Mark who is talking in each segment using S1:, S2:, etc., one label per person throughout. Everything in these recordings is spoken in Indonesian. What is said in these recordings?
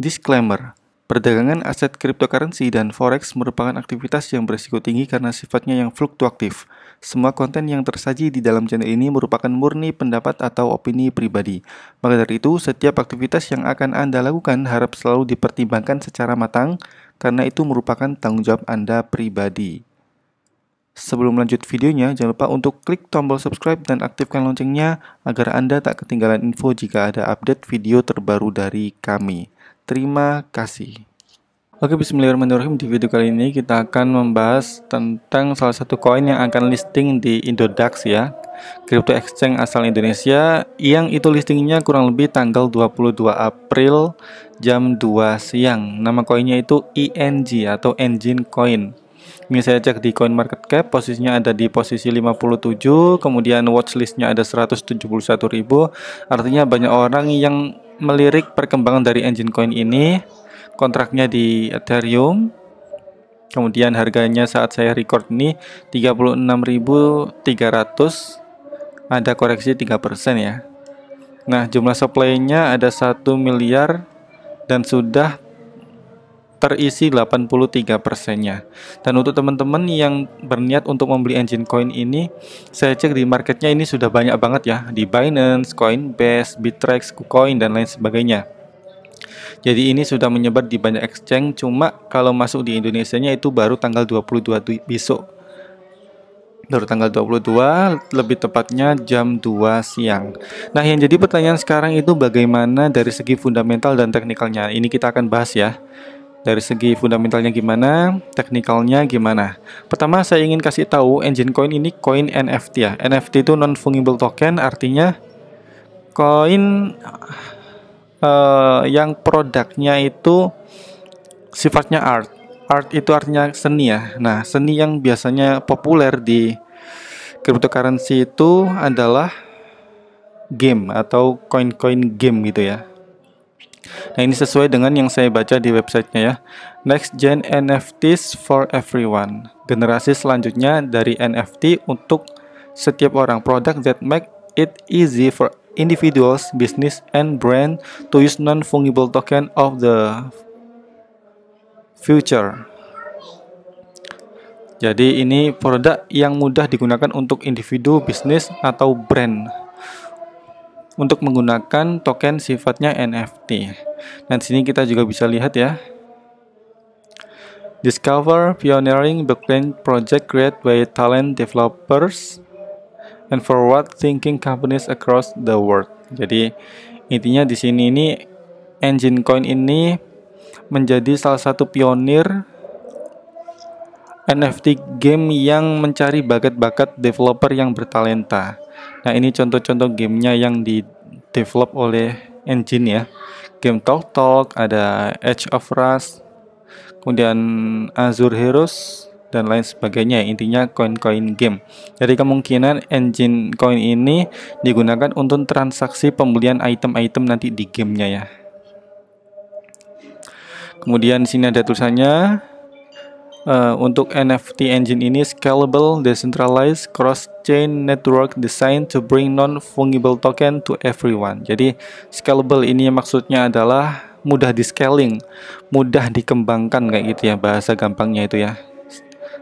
S1: Disclaimer, perdagangan aset cryptocurrency dan forex merupakan aktivitas yang berisiko tinggi karena sifatnya yang fluktuatif. Semua konten yang tersaji di dalam channel ini merupakan murni pendapat atau opini pribadi. Maka dari itu, setiap aktivitas yang akan Anda lakukan harap selalu dipertimbangkan secara matang karena itu merupakan tanggung jawab Anda pribadi. Sebelum lanjut videonya, jangan lupa untuk klik tombol subscribe dan aktifkan loncengnya agar Anda tak ketinggalan info jika ada update video terbaru dari kami. Terima kasih. Oke, bismillahirrahmanirrahim. Di video kali ini kita akan membahas tentang salah satu koin yang akan listing di Indodax ya. Crypto exchange asal Indonesia yang itu listingnya kurang lebih tanggal 22 April jam 2 siang. Nama koinnya itu ING atau Engine Coin ini saya cek di coin market cap posisinya ada di posisi 57 kemudian watchlistnya ada 171.000 artinya banyak orang yang melirik perkembangan dari engine coin ini kontraknya di Ethereum kemudian harganya saat saya record ini 36.300 ada koreksi 3% ya Nah jumlah supply-nya ada 1 miliar dan sudah terisi 83 persennya. Dan untuk teman-teman yang berniat untuk membeli engine coin ini, saya cek di marketnya ini sudah banyak banget ya, di Binance, Coinbase, Bittrex, KuCoin, dan lain sebagainya. Jadi ini sudah menyebar di banyak exchange, cuma kalau masuk di Indonesia-nya itu baru tanggal 22 besok. Baru tanggal 22, lebih tepatnya jam 2 siang. Nah yang jadi pertanyaan sekarang itu bagaimana dari segi fundamental dan teknikalnya. Ini kita akan bahas ya. Dari segi fundamentalnya gimana, teknikalnya gimana. Pertama saya ingin kasih tahu engine coin ini koin NFT ya. NFT itu non fungible token artinya koin uh, eh, yang produknya itu sifatnya art. Art itu artinya seni ya. Nah, seni yang biasanya populer di cryptocurrency itu adalah game atau koin-koin game gitu ya Nah ini sesuai dengan yang saya baca di websitenya ya. Next Gen NFTs for Everyone. Generasi selanjutnya dari NFT untuk setiap orang. Product that make it easy for individuals, business, and brand to use non-fungible token of the future. Jadi ini produk yang mudah digunakan untuk individu, bisnis, atau brand untuk menggunakan token sifatnya NFT. Dan sini kita juga bisa lihat ya. Discover pioneering blockchain project created by talent developers and forward thinking companies across the world. Jadi intinya di sini ini engine coin ini menjadi salah satu pionir NFT game yang mencari bakat-bakat developer yang bertalenta. Nah ini contoh-contoh gamenya yang di develop oleh engine ya. Game Talk Talk, ada Edge of Rust, kemudian Azure Heroes dan lain sebagainya intinya koin-koin game jadi kemungkinan engine koin ini digunakan untuk transaksi pembelian item-item nanti di gamenya ya kemudian di sini ada tulisannya Eh, untuk NFT engine ini scalable, decentralized, cross-chain network designed to bring non-fungible token to everyone. Jadi scalable ini maksudnya adalah mudah di scaling, mudah dikembangkan kayak gitu ya bahasa gampangnya itu ya.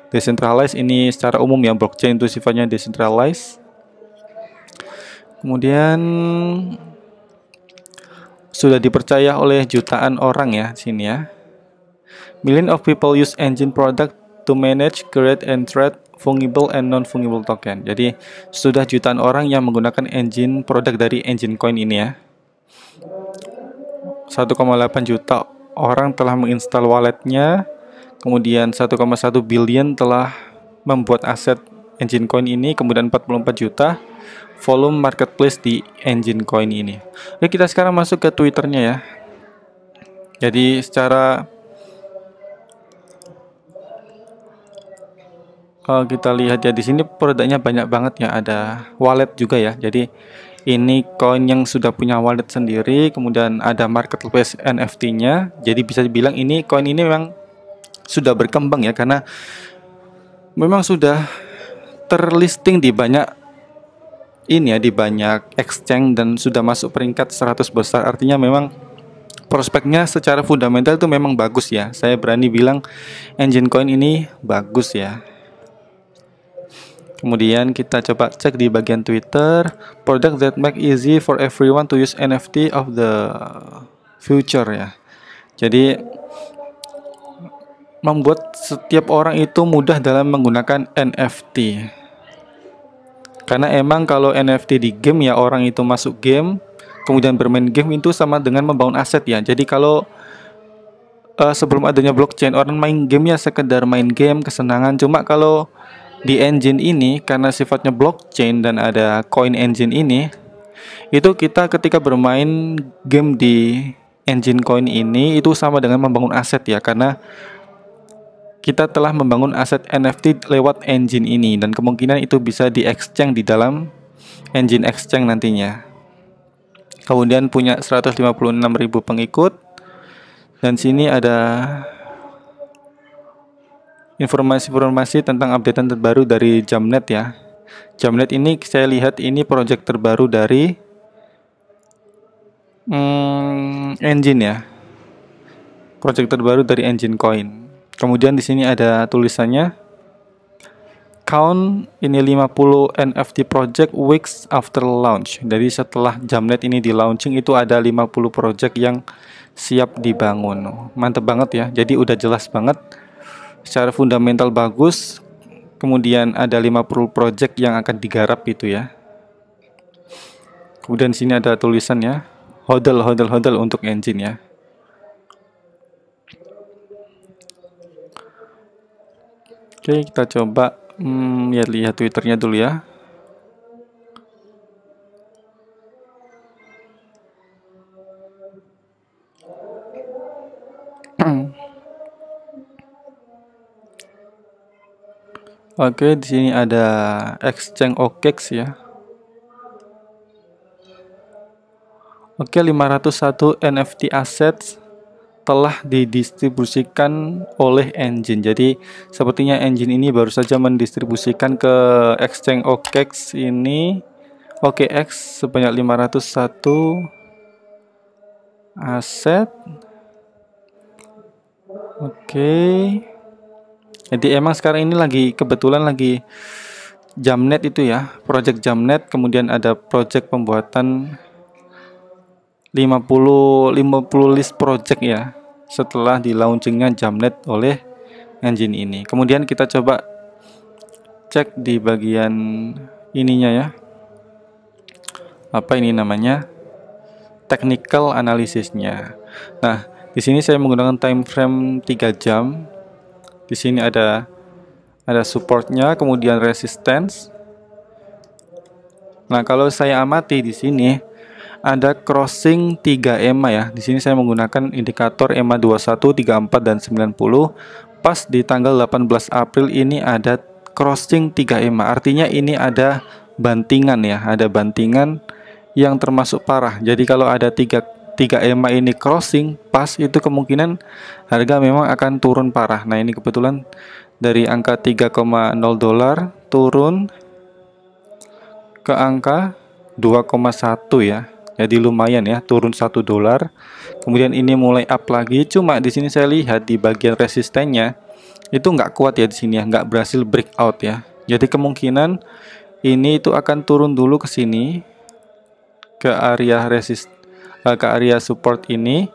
S1: Decentralized ini secara umum ya blockchain itu sifatnya decentralized. Kemudian sudah dipercaya oleh jutaan orang ya sini ya Millions of people use Engine product to manage, create, and trade fungible and non-fungible token. Jadi sudah jutaan orang yang menggunakan engine produk dari engine coin ini ya. 1,8 juta orang telah menginstal walletnya, kemudian 1,1 billion telah membuat aset engine coin ini, kemudian 44 juta volume marketplace di engine coin ini. Oke, kita sekarang masuk ke Twitternya ya. Jadi secara kalau kita lihat ya di sini produknya banyak banget ya ada wallet juga ya jadi ini koin yang sudah punya wallet sendiri kemudian ada marketplace NFT-nya jadi bisa dibilang ini koin ini memang sudah berkembang ya karena memang sudah terlisting di banyak ini ya di banyak exchange dan sudah masuk peringkat 100 besar artinya memang prospeknya secara fundamental itu memang bagus ya saya berani bilang engine coin ini bagus ya Kemudian kita coba cek di bagian Twitter, product that make easy for everyone to use NFT of the future ya. Jadi membuat setiap orang itu mudah dalam menggunakan NFT. Karena emang kalau NFT di game ya orang itu masuk game, kemudian bermain game itu sama dengan membangun aset ya. Jadi kalau uh, sebelum adanya blockchain orang main gamenya sekedar main game kesenangan. Cuma kalau di engine ini karena sifatnya blockchain dan ada coin engine ini itu kita ketika bermain game di engine coin ini itu sama dengan membangun aset ya karena kita telah membangun aset NFT lewat engine ini dan kemungkinan itu bisa di exchange di dalam engine exchange nantinya kemudian punya 156.000 pengikut dan sini ada informasi-informasi tentang updatean terbaru dari Jamnet ya. Jamnet ini saya lihat ini project terbaru dari hmm, engine ya. Project terbaru dari engine coin. Kemudian di sini ada tulisannya count ini 50 NFT project weeks after launch. Jadi setelah Jamnet ini di launching itu ada 50 project yang siap dibangun. Mantep banget ya. Jadi udah jelas banget secara fundamental bagus, kemudian ada 50 project yang akan digarap itu ya. Kemudian sini ada tulisan ya, hodl hodl hodl untuk engine ya. Oke, kita coba hmm, lihat-lihat Twitternya dulu ya. Oke, di sini ada exchange OKEX ya. Oke, 501 NFT assets telah didistribusikan oleh engine. Jadi, sepertinya engine ini baru saja mendistribusikan ke exchange OKEX ini OKX sebanyak 501 aset. Oke. Okay jadi emang sekarang ini lagi kebetulan lagi Jamnet itu ya, project Jamnet, kemudian ada project pembuatan 50 50 list project ya setelah di launchingnya Jamnet oleh engine ini. Kemudian kita coba cek di bagian ininya ya. Apa ini namanya? Technical analisisnya. Nah, di sini saya menggunakan time frame 3 jam di sini ada ada supportnya, kemudian resistance. Nah, kalau saya amati di sini ada crossing 3 EMA ya. Di sini saya menggunakan indikator EMA 21, 34 dan 90. Pas di tanggal 18 April ini ada crossing 3 EMA. Artinya ini ada bantingan ya, ada bantingan yang termasuk parah. Jadi kalau ada tiga tiga EMA ini crossing pas itu kemungkinan harga memang akan turun parah. Nah, ini kebetulan dari angka 3,0 dolar turun ke angka 2,1 ya. Jadi lumayan ya, turun 1 dolar. Kemudian ini mulai up lagi. Cuma di sini saya lihat di bagian resistennya itu nggak kuat ya di sini ya, nggak berhasil breakout ya. Jadi kemungkinan ini itu akan turun dulu ke sini ke area resist uh, eh, ke area support ini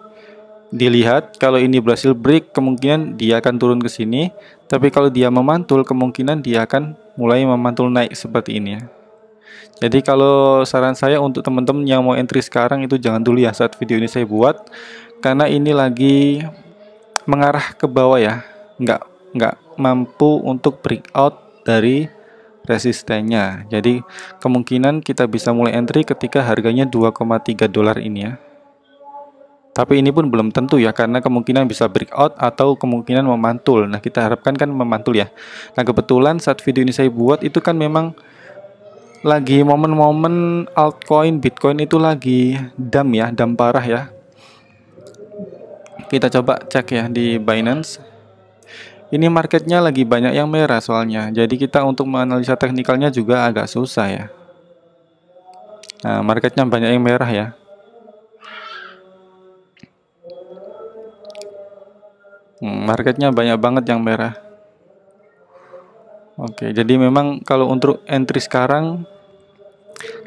S1: dilihat kalau ini berhasil break kemungkinan dia akan turun ke sini tapi kalau dia memantul kemungkinan dia akan mulai memantul naik seperti ini ya jadi kalau saran saya untuk teman-teman yang mau entry sekarang itu jangan dulu ya saat video ini saya buat karena ini lagi mengarah ke bawah ya nggak nggak mampu untuk breakout dari resistennya. Jadi kemungkinan kita bisa mulai entry ketika harganya 2,3 dolar ini ya. Tapi ini pun belum tentu ya karena kemungkinan bisa breakout atau kemungkinan memantul. Nah, kita harapkan kan memantul ya. Nah, kebetulan saat video ini saya buat itu kan memang lagi momen-momen altcoin Bitcoin itu lagi dam ya, dam parah ya. Kita coba cek ya di Binance. Ini marketnya lagi banyak yang merah soalnya, jadi kita untuk menganalisa teknikalnya juga agak susah ya. Nah, marketnya banyak yang merah ya. Hmm, marketnya banyak banget yang merah. Oke, jadi memang kalau untuk entry sekarang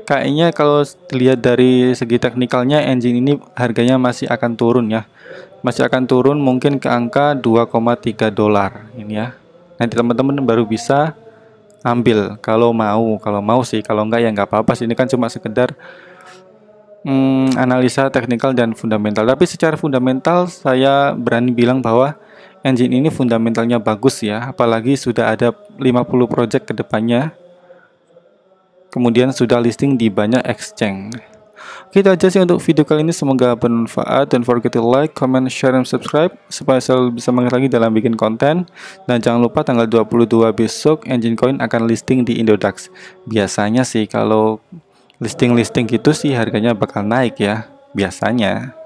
S1: kayaknya kalau dilihat dari segi teknikalnya engine ini harganya masih akan turun ya masih akan turun mungkin ke angka 2,3 dolar ini ya. Nanti teman-teman baru bisa ambil kalau mau, kalau mau sih, kalau enggak ya enggak apa-apa sih. Ini kan cuma sekedar hmm, analisa teknikal dan fundamental. Tapi secara fundamental saya berani bilang bahwa engine ini fundamentalnya bagus ya, apalagi sudah ada 50 project kedepannya. Kemudian sudah listing di banyak exchange. Oke, itu aja sih untuk video kali ini. Semoga bermanfaat. dan forget to like, comment, share, dan subscribe supaya selalu bisa mengingat lagi dalam bikin konten. Dan jangan lupa tanggal 22 besok Engine Coin akan listing di Indodax. Biasanya sih kalau listing-listing gitu sih harganya bakal naik ya. Biasanya.